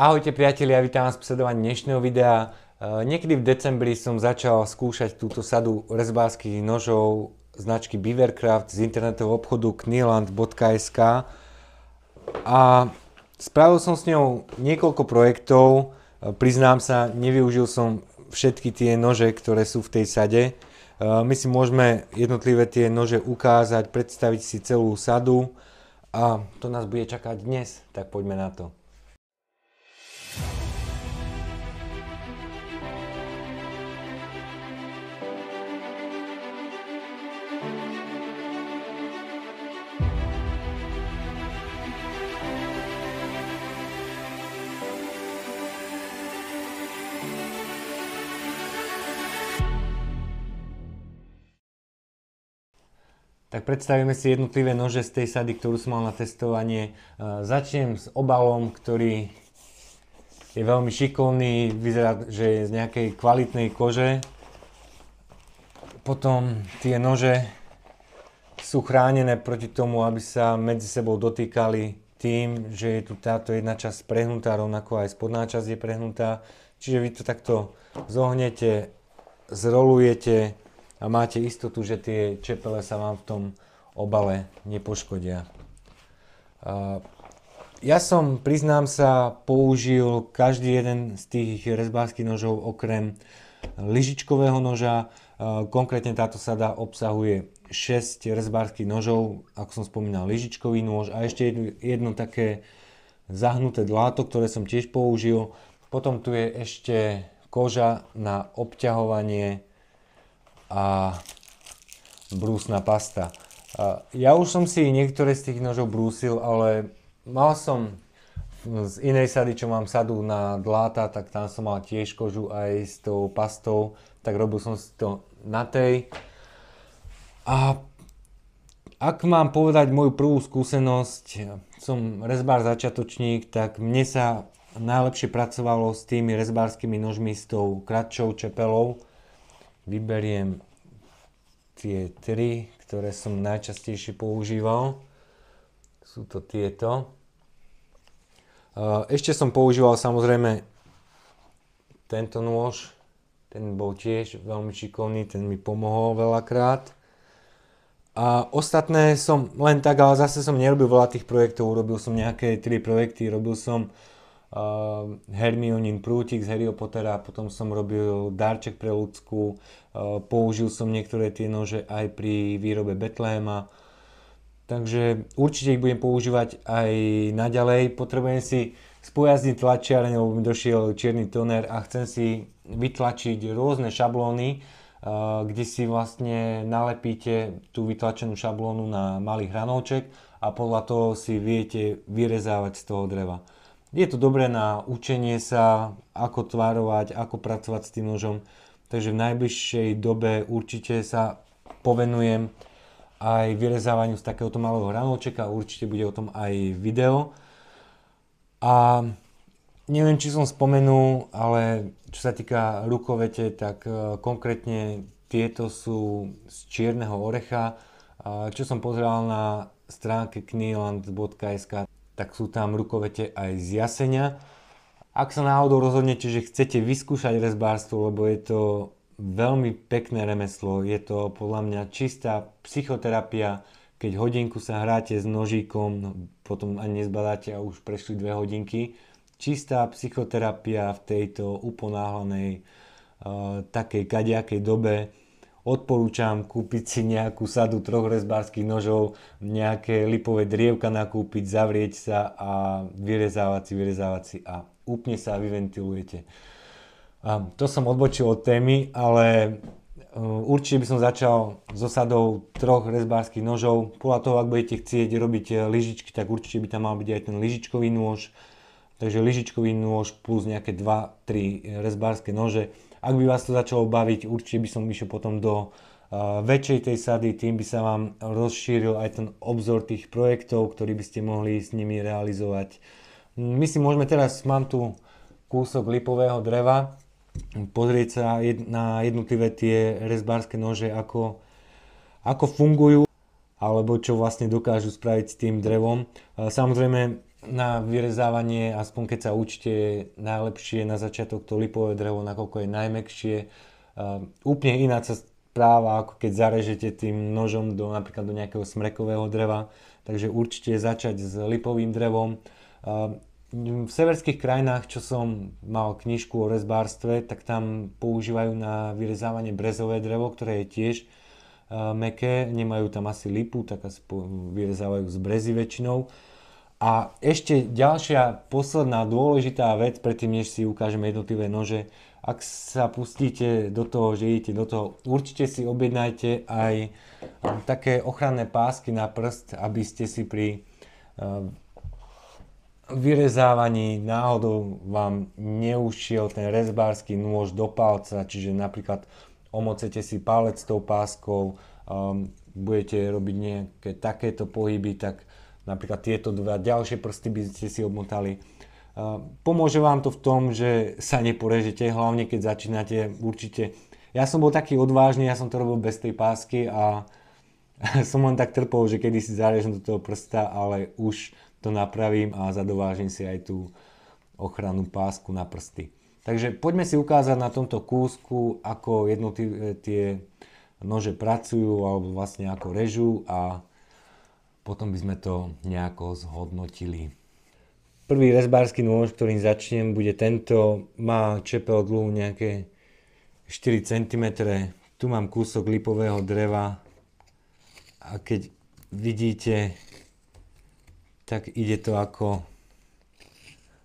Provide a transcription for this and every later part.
Ahojte priatelia, vítam vás pri sledovaní dnešného videa. E, niekedy v decembri som začal skúšať túto sadu rezbárskych nožov značky Beavercraft z internetového obchodu kniland.sk a spravil som s ňou niekoľko projektov. E, priznám sa, nevyužil som všetky tie nože, ktoré sú v tej sade. E, my si môžeme jednotlivé tie nože ukázať, predstaviť si celú sadu a to nás bude čakať dnes, tak poďme na to. tak predstavíme si jednotlivé nože z tej sady, ktorú som mal na testovanie. E, začnem s obalom, ktorý je veľmi šikovný, vyzerá, že je z nejakej kvalitnej kože. Potom tie nože sú chránené proti tomu, aby sa medzi sebou dotýkali tým, že je tu táto jedna časť prehnutá, rovnako aj spodná časť je prehnutá. Čiže vy to takto zohnete, zrolujete, a máte istotu, že tie čepele sa vám v tom obale nepoškodia. Ja som, priznám sa, použil každý jeden z tých rezbársky nožov okrem lyžičkového noža. Konkrétne táto sada obsahuje 6 rezbárských nožov, ako som spomínal, lyžičkový nôž a ešte jedno, jedno také zahnuté dláto, ktoré som tiež použil. Potom tu je ešte koža na obťahovanie a brúsna pasta. Ja už som si niektoré z tých nožov brúsil, ale mal som z inej sady, čo mám sadu na dláta, tak tam som mal tiež kožu aj s tou pastou, tak robil som si to na tej. A ak mám povedať moju prvú skúsenosť, som rezbár začiatočník, tak mne sa najlepšie pracovalo s tými rezbárskymi nožmi s tou kratšou čepelou, vyberiem tie tri, ktoré som najčastejšie používal. Sú to tieto. Eh, ešte som používal samozrejme tento nôž. Ten bol tiež veľmi šikovný, ten mi pomohol veľakrát. A ostatné som len tak, ale zase som nerobil veľa tých projektov, urobil som nejaké tri projekty, robil som uh, Ehm, Hermionin prútik z Harryho Pottera, potom som robil darček pre ľudskú, ehm, použil som niektoré tie nože aj pri výrobe Betléma, takže určite ich budem používať aj naďalej. Potrebujem si spojazniť tlačiareň, lebo mi došiel čierny toner a chcem si vytlačiť rôzne šablóny, ehm, kde si vlastne nalepíte tú vytlačenú šablónu na malý hranolček a podľa toho si viete vyrezávať z toho dreva. Je to dobré na učenie sa, ako tvárovať, ako pracovať s tým nožom. Takže v najbližšej dobe určite sa povenujem aj vyrezávaniu z takéhoto malého hranolčeka. Určite bude o tom aj video. A neviem, či som spomenul, ale čo sa týka rukovete, tak e, konkrétne tieto sú z čierneho orecha. Čo som pozeral na stránke knieland.sk, tak sú tam rukovete aj z jasenia. Ak sa náhodou rozhodnete, že chcete vyskúšať rezbárstvo, lebo je to veľmi pekné remeslo, je to podľa mňa čistá psychoterapia, keď hodinku sa hráte s nožíkom, no, potom ani nezbadáte a už prešli dve hodinky. Čistá psychoterapia v tejto uponáhlanej uh, takej kadiakej dobe odporúčam kúpiť si nejakú sadu troch rezbárskych nožov, nejaké lipové drievka nakúpiť, zavrieť sa a vyrezávať si, vyrezávať si a úplne sa vyventilujete. A to som odbočil od témy, ale e, určite by som začal s osadou troch rezbárskych nožov. Podľa toho, ak budete chcieť robiť e, lyžičky, tak určite by tam mal byť aj ten lyžičkový nôž. Takže lyžičkový nôž plus nejaké 2-3 rezbárske nože ak by vás to začalo baviť, určite by som išiel potom do uh, väčšej tej sady, tým by sa vám rozšíril aj ten obzor tých projektov, ktorý by ste mohli s nimi realizovať. My si môžeme teraz, mám tu kúsok lipového dreva, pozrieť sa jed, na jednotlivé tie rezbárske nože, ako, ako fungujú alebo čo vlastne dokážu spraviť s tým drevom. Uh, samozrejme, na vyrezávanie, aspoň keď sa učte najlepšie na začiatok to lipové drevo, nakoľko je najmekšie. Ehm, úplne iná sa práva, ako keď zarežete tým nožom do, napríklad do nejakého smrekového dreva. Takže určite začať s lipovým drevom. Ehm, v severských krajinách, čo som mal knižku o rezbárstve, tak tam používajú na vyrezávanie brezové drevo, ktoré je tiež ehm, meké, nemajú tam asi lipu, tak asi vyrezávajú z brezy väčšinou a ešte ďalšia posledná dôležitá vec, predtým než si ukážeme jednotlivé nože, ak sa pustíte do toho, že idete do toho, určite si objednajte aj um, také ochranné pásky na prst, aby ste si pri um, vyrezávaní náhodou vám neušiel ten rezbársky nôž do palca, čiže napríklad omocete si palec tou páskou, um, budete robiť nejaké takéto pohyby, tak napríklad tieto dva ďalšie prsty by ste si obmotali. Pomôže vám to v tom, že sa neporežete, hlavne keď začínate určite. Ja som bol taký odvážny, ja som to robil bez tej pásky a som len tak trpol, že kedy si zarežem do toho prsta, ale už to napravím a zadovážim si aj tú ochranu pásku na prsty. Takže poďme si ukázať na tomto kúsku, ako jednotlivé tie nože pracujú alebo vlastne ako režú a potom by sme to nejako zhodnotili. Prvý rezbársky nôž, ktorým začnem, bude tento. Má čepel dlhú nejaké 4 cm. Tu mám kúsok lipového dreva a keď vidíte, tak ide to ako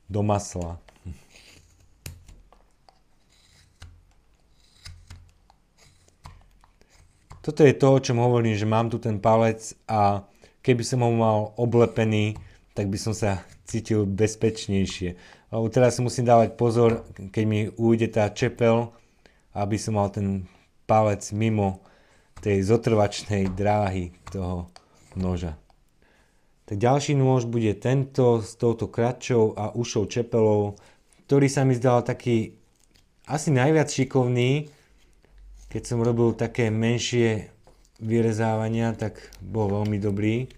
do masla. Toto je to, o čom hovorím, že mám tu ten palec a keby som ho mal oblepený, tak by som sa cítil bezpečnejšie. Lebo teraz si musím dávať pozor, keď mi ujde tá čepel, aby som mal ten palec mimo tej zotrvačnej dráhy toho noža. Tak ďalší nôž bude tento s touto kratšou a ušou čepelou, ktorý sa mi zdal taký asi najviac šikovný, keď som robil také menšie vyrezávania, tak bol veľmi dobrý.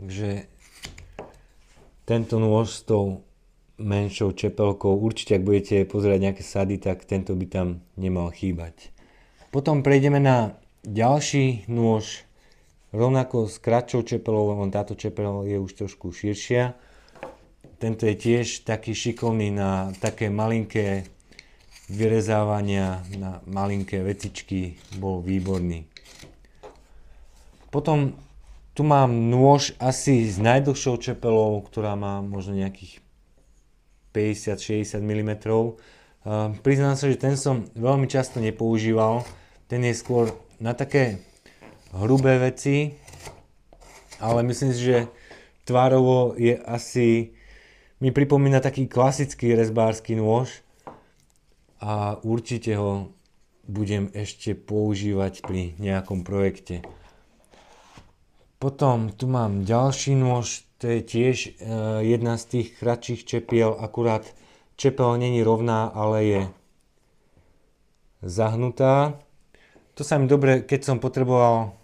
Takže tento nôž s tou menšou čepelkou, určite ak budete pozerať nejaké sady, tak tento by tam nemal chýbať. Potom prejdeme na ďalší nôž, Rovnako s kratšou čepelou, len táto čepel je už trošku širšia. Tento je tiež taký šikovný na také malinké vyrezávania, na malinké vecičky, bol výborný. Potom tu mám nôž asi s najdlhšou čepelou, ktorá má možno nejakých 50-60 mm. Ehm, priznám sa, že ten som veľmi často nepoužíval. Ten je skôr na také hrubé veci, ale myslím si, že tvárovo je asi, mi pripomína taký klasický rezbársky nôž a určite ho budem ešte používať pri nejakom projekte. Potom tu mám ďalší nôž, to je tiež e, jedna z tých kratších čepiel, akurát čepel není rovná, ale je zahnutá. To sa mi dobre, keď som potreboval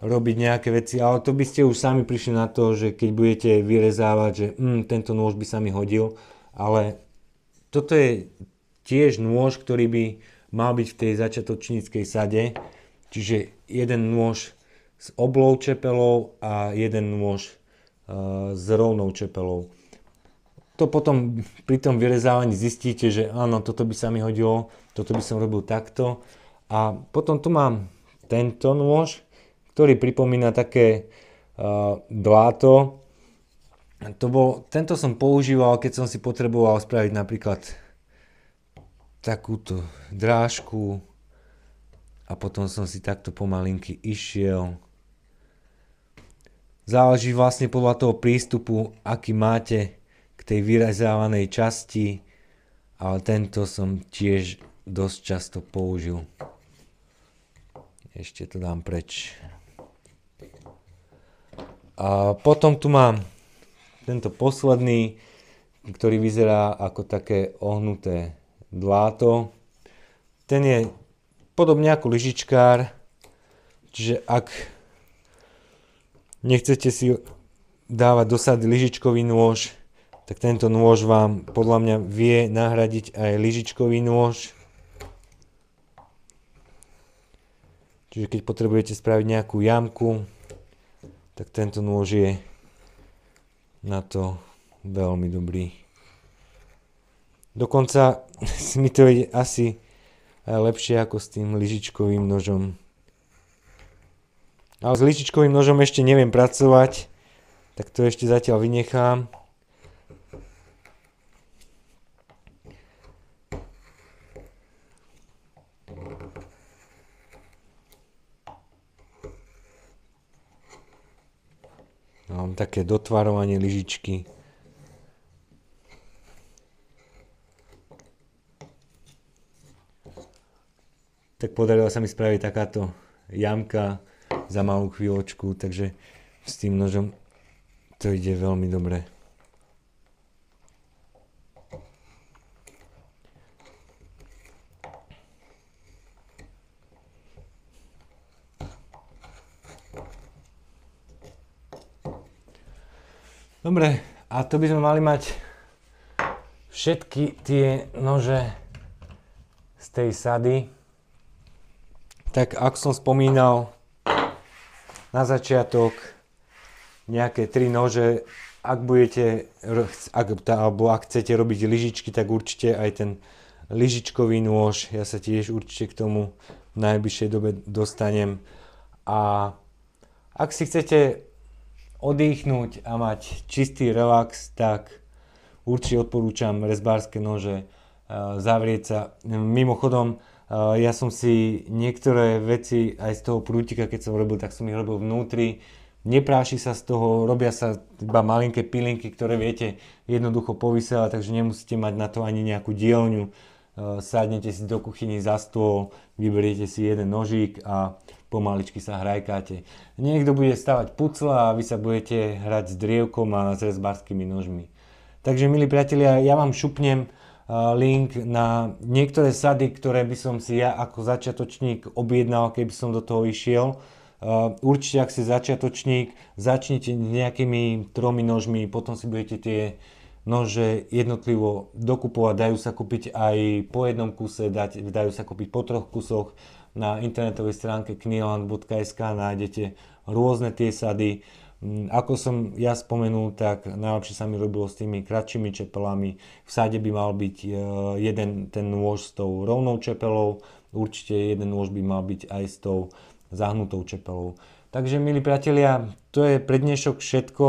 robiť nejaké veci, ale to by ste už sami prišli na to, že keď budete vyrezávať, že mm, tento nôž by sa mi hodil, ale toto je tiež nôž, ktorý by mal byť v tej začiatočníckej sade, čiže jeden nôž s oblou čepelou a jeden nôž e, s rovnou čepelou. To potom pri tom vyrezávaní zistíte, že áno, toto by sa mi hodilo, toto by som robil takto. A potom tu mám tento nôž, ktorý pripomína také uh, dláto. To bol, tento som používal, keď som si potreboval spraviť napríklad takúto drážku a potom som si takto pomalinky išiel. Záleží vlastne podľa toho prístupu, aký máte k tej vyrazávanej časti, ale tento som tiež dosť často použil. Ešte to dám preč. A potom tu mám tento posledný, ktorý vyzerá ako také ohnuté dláto. Ten je podobne ako lyžičkár, čiže ak nechcete si dávať dosady lyžičkový nôž, tak tento nôž vám podľa mňa vie nahradiť aj lyžičkový nôž. Čiže keď potrebujete spraviť nejakú jamku, tak tento nôž je na to veľmi dobrý. Dokonca mi to ide asi lepšie ako s tým lyžičkovým nožom. Ale s lyžičkovým nožom ešte neviem pracovať, tak to ešte zatiaľ vynechám. Mám také dotvarovanie lyžičky. Tak podarilo sa mi spraviť takáto jamka za malú chvíľočku, takže s tým nožom to ide veľmi dobre. Dobre, a tu by sme mali mať všetky tie nože z tej sady. Tak ako som spomínal na začiatok, nejaké tri nože, ak budete, ak, alebo ak chcete robiť lyžičky, tak určite aj ten lyžičkový nôž, ja sa tiež určite k tomu v najbližšej dobe dostanem. A ak si chcete oddychnúť a mať čistý relax, tak určite odporúčam rezbárske nože eh, zavrieť sa. Mimochodom, eh, ja som si niektoré veci aj z toho prútika, keď som robil, tak som ich robil vnútri. Nepráši sa z toho, robia sa iba malinké pilinky, ktoré viete jednoducho povysela, takže nemusíte mať na to ani nejakú dielňu. Eh, Sádnete si do kuchyni za stôl, vyberiete si jeden nožík a pomaličky sa hrajkáte. Niekto bude stavať pucla a vy sa budete hrať s drievkom a s rezbarskými nožmi. Takže milí priatelia, ja vám šupnem link na niektoré sady, ktoré by som si ja ako začiatočník objednal, keby som do toho išiel. Určite, ak si začiatočník, začnite nejakými tromi nožmi, potom si budete tie nože jednotlivo dokupovať. Dajú sa kúpiť aj po jednom kuse, dajú sa kúpiť po troch kusoch na internetovej stránke knieland.sk nájdete rôzne tie sady. Mm, ako som ja spomenul, tak najlepšie sa mi robilo s tými kratšími čepelami. V sade by mal byť e, jeden ten nôž s tou rovnou čepelou, určite jeden nôž by mal byť aj s tou zahnutou čepelou. Takže milí priatelia, to je pre dnešok všetko.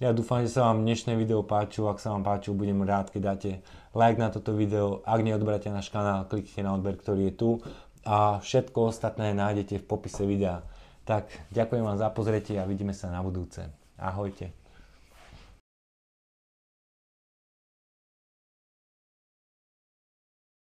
Ja dúfam, že sa vám dnešné video páčilo. Ak sa vám páčilo, budem rád, keď dáte like na toto video. Ak neodberáte náš kanál, kliknite na odber, ktorý je tu a všetko ostatné nájdete v popise videa. Tak ďakujem vám za pozretie a vidíme sa na budúce. Ahojte.